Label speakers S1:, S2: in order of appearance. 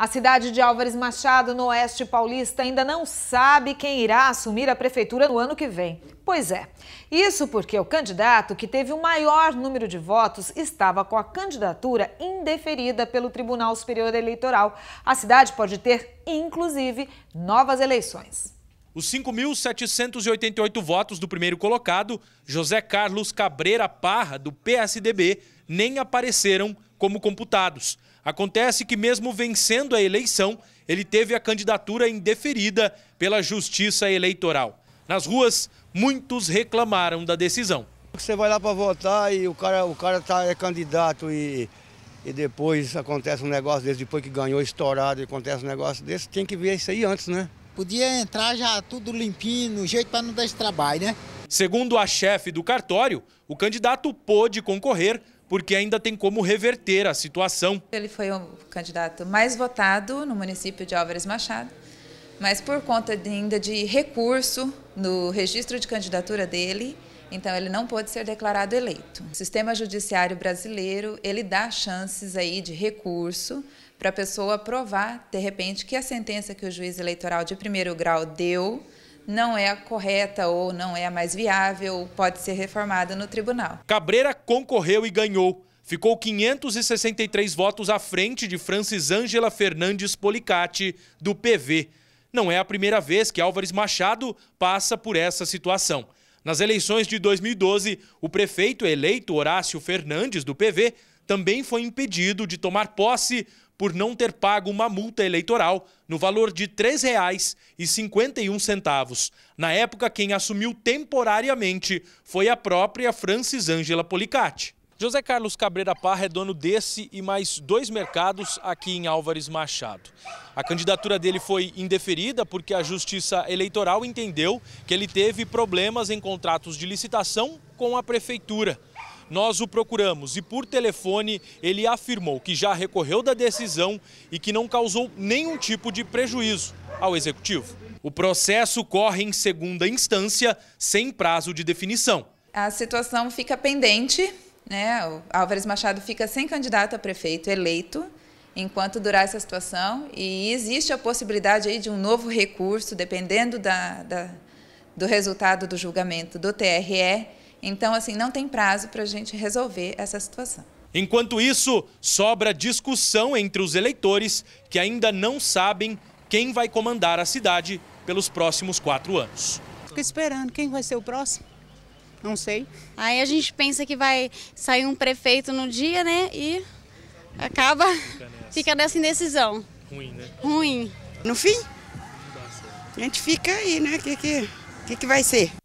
S1: A cidade de Álvares Machado, no Oeste Paulista, ainda não sabe quem irá assumir a prefeitura no ano que vem. Pois é, isso porque o candidato que teve o maior número de votos estava com a candidatura indeferida pelo Tribunal Superior Eleitoral. A cidade pode ter, inclusive, novas eleições.
S2: Os 5.788 votos do primeiro colocado, José Carlos Cabreira Parra, do PSDB, nem apareceram como computados. Acontece que, mesmo vencendo a eleição, ele teve a candidatura indeferida pela Justiça Eleitoral. Nas ruas, muitos reclamaram da decisão. Você vai lá para votar e o cara, o cara tá, é candidato e, e depois acontece um negócio desse, depois que ganhou estourado e acontece um negócio desse, tem que ver isso aí antes, né? Podia entrar já tudo limpinho, no jeito para não dar esse trabalho, né? Segundo a chefe do cartório, o candidato pôde concorrer porque ainda tem como reverter a situação.
S1: Ele foi o candidato mais votado no município de Álvares Machado, mas por conta de, ainda de recurso no registro de candidatura dele, então ele não pôde ser declarado eleito. O sistema judiciário brasileiro, ele dá chances aí de recurso para a pessoa provar, de repente, que a sentença que o juiz eleitoral de primeiro grau deu não é a correta ou não é a mais viável, pode ser reformada no tribunal.
S2: Cabreira concorreu e ganhou. Ficou 563 votos à frente de Francis Ângela Fernandes Policati, do PV. Não é a primeira vez que Álvares Machado passa por essa situação. Nas eleições de 2012, o prefeito eleito Horácio Fernandes, do PV, também foi impedido de tomar posse por não ter pago uma multa eleitoral no valor de R$ 3,51. Na época, quem assumiu temporariamente foi a própria Francis Ângela Policati. José Carlos Cabreira Parra é dono desse e mais dois mercados aqui em Álvares Machado. A candidatura dele foi indeferida porque a Justiça Eleitoral entendeu que ele teve problemas em contratos de licitação com a Prefeitura. Nós o procuramos e por telefone ele afirmou que já recorreu da decisão e que não causou nenhum tipo de prejuízo ao executivo. O processo corre em segunda instância, sem prazo de definição.
S1: A situação fica pendente, né? O Álvares Machado fica sem candidato a prefeito eleito enquanto durar essa situação e existe a possibilidade aí de um novo recurso, dependendo da, da do resultado do julgamento do TRE, então, assim, não tem prazo para a gente resolver essa situação.
S2: Enquanto isso, sobra discussão entre os eleitores que ainda não sabem quem vai comandar a cidade pelos próximos quatro anos. Fico esperando quem vai ser o próximo. Não sei. Aí a gente pensa que vai sair um prefeito no dia, né? E acaba, fica nessa, indecisão. Ruim, né? Ruim. No fim, a gente fica aí, né? O que, que, que, que vai ser?